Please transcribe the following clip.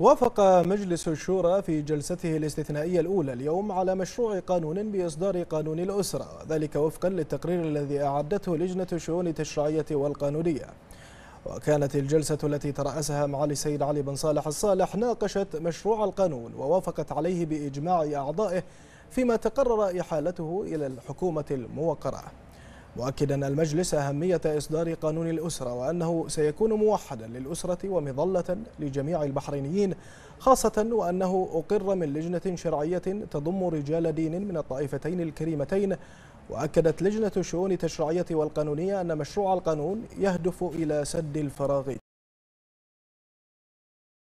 وافق مجلس الشورى في جلسته الاستثنائية الأولى اليوم على مشروع قانون بإصدار قانون الأسرة ذلك وفقا للتقرير الذي أعدته لجنة الشؤون التشريعية والقانونية وكانت الجلسة التي ترأسها معالي السيد علي بن صالح الصالح ناقشت مشروع القانون ووافقت عليه بإجماع أعضائه فيما تقرر إحالته إلى الحكومة الموقرة مؤكدا المجلس أهمية إصدار قانون الأسرة وأنه سيكون موحدا للأسرة ومظلة لجميع البحرينيين خاصة وأنه أقر من لجنة شرعية تضم رجال دين من الطائفتين الكريمتين وأكدت لجنة الشؤون التشريعية والقانونية أن مشروع القانون يهدف إلى سد الفراغ